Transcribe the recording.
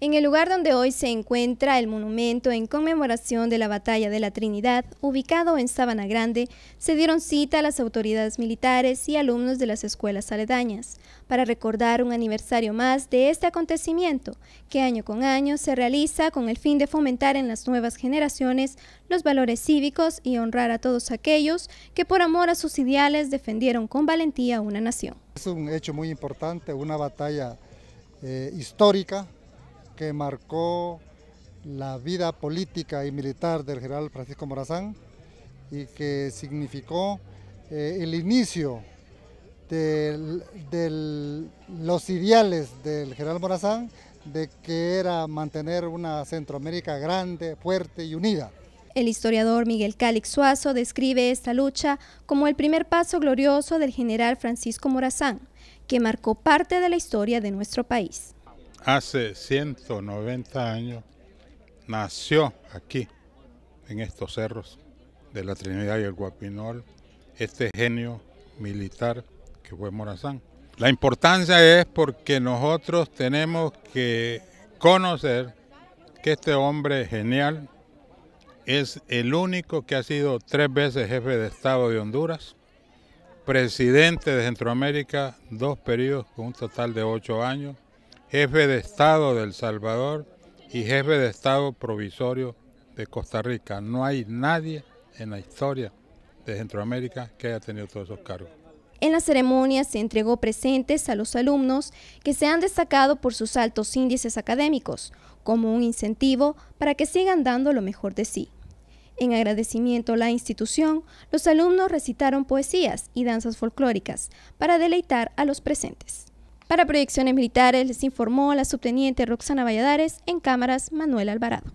En el lugar donde hoy se encuentra el monumento en conmemoración de la Batalla de la Trinidad, ubicado en Sabana Grande, se dieron cita a las autoridades militares y alumnos de las escuelas aledañas para recordar un aniversario más de este acontecimiento que año con año se realiza con el fin de fomentar en las nuevas generaciones los valores cívicos y honrar a todos aquellos que por amor a sus ideales defendieron con valentía una nación. Es un hecho muy importante, una batalla eh, histórica que marcó la vida política y militar del general Francisco Morazán y que significó eh, el inicio de, los ideales del general Morazán de que era mantener una Centroamérica grande, fuerte y unida. El historiador Miguel Calix Suazo describe esta lucha como el primer paso glorioso del general Francisco Morazán, que marcó parte de la historia de nuestro país hace 190 años nació aquí, en estos cerros de la Trinidad y el Guapinol, este genio militar que fue Morazán. La importancia es porque nosotros tenemos que conocer que este hombre genial es el único que ha sido tres veces jefe de Estado de Honduras, presidente de Centroamérica, dos periodos con un total de ocho años, jefe de Estado de El Salvador y jefe de Estado provisorio de Costa Rica. No hay nadie en la historia de Centroamérica que haya tenido todos esos cargos. En la ceremonia se entregó presentes a los alumnos que se han destacado por sus altos índices académicos, como un incentivo para que sigan dando lo mejor de sí. En agradecimiento a la institución, los alumnos recitaron poesías y danzas folclóricas para deleitar a los presentes. Para proyecciones militares les informó la subteniente Roxana Valladares en cámaras Manuel Alvarado.